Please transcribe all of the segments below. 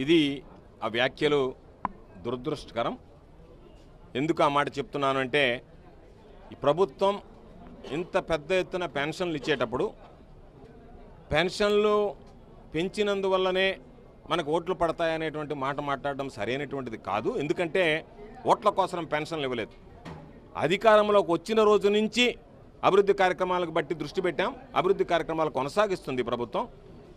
ఇది ఆ వ్యాఖ్యలు దురదృష్టకరం ఎందుకు ఆ మాట చెప్తున్నాను అంటే ఈ ప్రభుత్వం ఇంత పెద్ద ఎత్తున పెన్షన్లు ఇచ్చేటప్పుడు పెన్షన్లు పెంచినందువల్లనే మనకు ఓట్లు పడతాయనేటువంటి మాట మాట్లాడడం సరైనటువంటిది కాదు ఎందుకంటే ఓట్ల కోసం పెన్షన్లు ఇవ్వలేదు అధికారంలోకి వచ్చిన రోజు నుంచి అభివృద్ధి కార్యక్రమాలకు బట్టి దృష్టి పెట్టాం అభివృద్ధి కార్యక్రమాలు కొనసాగిస్తుంది ప్రభుత్వం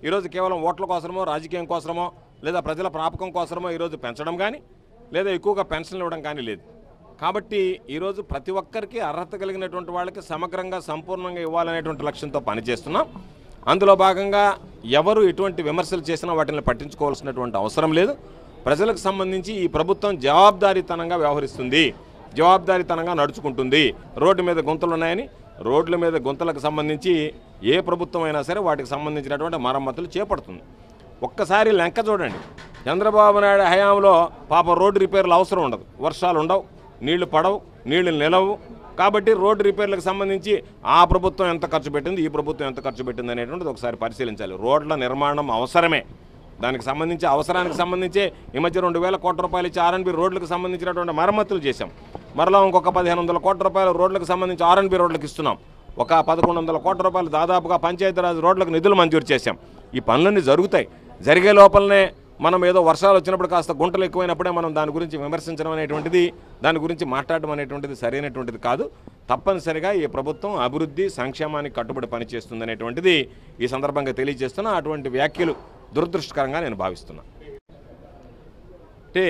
ఈరోజు కేవలం ఓట్ల కోసమో రాజకీయం కోసమో లేదా ప్రజల ప్రాపకం కోసమో ఈరోజు పెంచడం కానీ లేదా ఎక్కువగా పెన్షన్లు ఇవ్వడం కానీ లేదు కాబట్టి ఈరోజు ప్రతి ఒక్కరికి అర్హత కలిగినటువంటి వాళ్ళకి సమగ్రంగా సంపూర్ణంగా ఇవ్వాలనేటువంటి లక్ష్యంతో పనిచేస్తున్నాం అందులో భాగంగా ఎవరు ఎటువంటి విమర్శలు చేసినా వాటిని పట్టించుకోవాల్సినటువంటి అవసరం లేదు ప్రజలకు సంబంధించి ఈ ప్రభుత్వం జవాబారితనంగా వ్యవహరిస్తుంది జవాబుదారీతనంగా నడుచుకుంటుంది రోడ్డు మీద గుంతలు ఉన్నాయని రోడ్ల మీద గుంతలకు సంబంధించి ఏ ప్రభుత్వం అయినా సరే వాటికి సంబంధించినటువంటి మరమ్మతులు చేపడుతుంది ఒక్కసారి లెంక చూడండి చంద్రబాబు నాయుడు హయాంలో పాప రోడ్డు రిపేర్లు అవసరం ఉండదు వర్షాలు ఉండవు నీళ్లు పడవు నీళ్లు నిలవు కాబట్టి రోడ్డు రిపేర్లకు సంబంధించి ఆ ప్రభుత్వం ఎంత ఖర్చు పెట్టింది ఈ ప్రభుత్వం ఎంత ఖర్చు పెట్టింది అనేటువంటిది ఒకసారి పరిశీలించాలి రోడ్ల నిర్మాణం అవసరమే దానికి సంబంధించి అవసరానికి సంబంధించి ఈ మధ్య రెండు వేల కోట్ల రూపాయలు ఇచ్చి ఆర్ఎన్బి రోడ్లకు సంబంధించినటువంటి మరమ్మతులు చేశాం మరలా ఇంకొక పదిహేను వందల కోట్ల రూపాయలు రోడ్లకు సంబంధించి ఆర్ఎన్బి రోడ్లకు ఇస్తున్నాం ఒక పదకొండు వందల కోట్ల రూపాయలు దాదాపుగా పంచాయతీరాజ్ రోడ్లకు నిధులు మంజూరు చేశాం ఈ పనులన్నీ జరుగుతాయి జరిగే లోపలనే మనం ఏదో వర్షాలు వచ్చినప్పుడు కాస్త గుంటలు ఎక్కువైనప్పుడే మనం దాని గురించి విమర్శించడం అనేటువంటిది దాని గురించి మాట్లాడడం అనేటువంటిది సరైనటువంటిది కాదు తప్పనిసరిగా ఈ ప్రభుత్వం అభివృద్ధి సంక్షేమానికి కట్టుబడి పనిచేస్తుంది అనేటువంటిది ఈ సందర్భంగా తెలియజేస్తున్నా అటువంటి వ్యాఖ్యలు దురదృష్టకరంగా నేను భావిస్తున్నా అంటే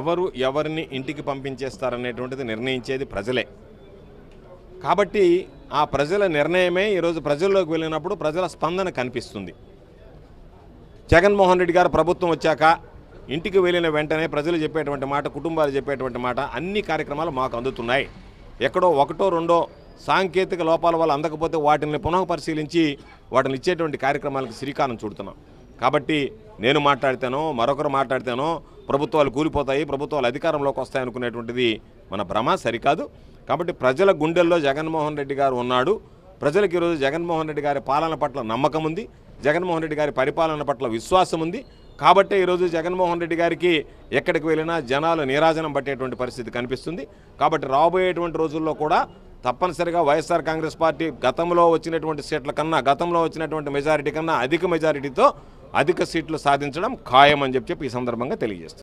ఎవరు ఎవరిని ఇంటికి పంపించేస్తారనేటువంటిది నిర్ణయించేది ప్రజలే కాబట్టి ఆ ప్రజల నిర్ణయమే ఈరోజు ప్రజల్లోకి వెళ్ళినప్పుడు ప్రజల స్పందన కనిపిస్తుంది జగన్మోహన్ రెడ్డి గారు ప్రభుత్వం వచ్చాక ఇంటికి వెళ్ళిన వెంటనే ప్రజలు చెప్పేటువంటి మాట కుటుంబాలు చెప్పేటువంటి మాట అన్ని కార్యక్రమాలు మాకు అందుతున్నాయి ఎక్కడో ఒకటో రెండో సాంకేతిక లోపాల వల్ల అందకపోతే వాటిని పునః పరిశీలించి వాటిని ఇచ్చేటువంటి కార్యక్రమాలకు శ్రీకారం చుడుతున్నాం కాబట్టి నేను మాట్లాడితేను మరొకరు మాట్లాడితేను ప్రభుత్వాలు కూలిపోతాయి ప్రభుత్వాలు అధికారంలోకి వస్తాయి అనుకునేటువంటిది మన భ్రమ సరికాదు కాబట్టి ప్రజల గుండెల్లో జగన్మోహన్ రెడ్డి గారు ఉన్నాడు ప్రజలకు ఈరోజు జగన్మోహన్ రెడ్డి గారి పాలన పట్ల నమ్మకం ఉంది జగన్మోహన్ రెడ్డి గారి పరిపాలన పట్ల విశ్వాసం ఉంది కాబట్టే ఈరోజు జగన్మోహన్ రెడ్డి గారికి ఎక్కడికి వెళ్ళినా జనాలు నీరాజనం పట్టేటువంటి పరిస్థితి కనిపిస్తుంది కాబట్టి రాబోయేటువంటి రోజుల్లో కూడా తప్పనిసరిగా వైఎస్ఆర్ కాంగ్రెస్ పార్టీ గతంలో వచ్చినటువంటి సీట్ల కన్నా గతంలో వచ్చినటువంటి మెజారిటీ కన్నా అధిక మెజారిటీతో అధిక సీట్లు సాధించడం ఖాయం అని చెప్పి ఈ సందర్భంగా తెలియజేస్తుంది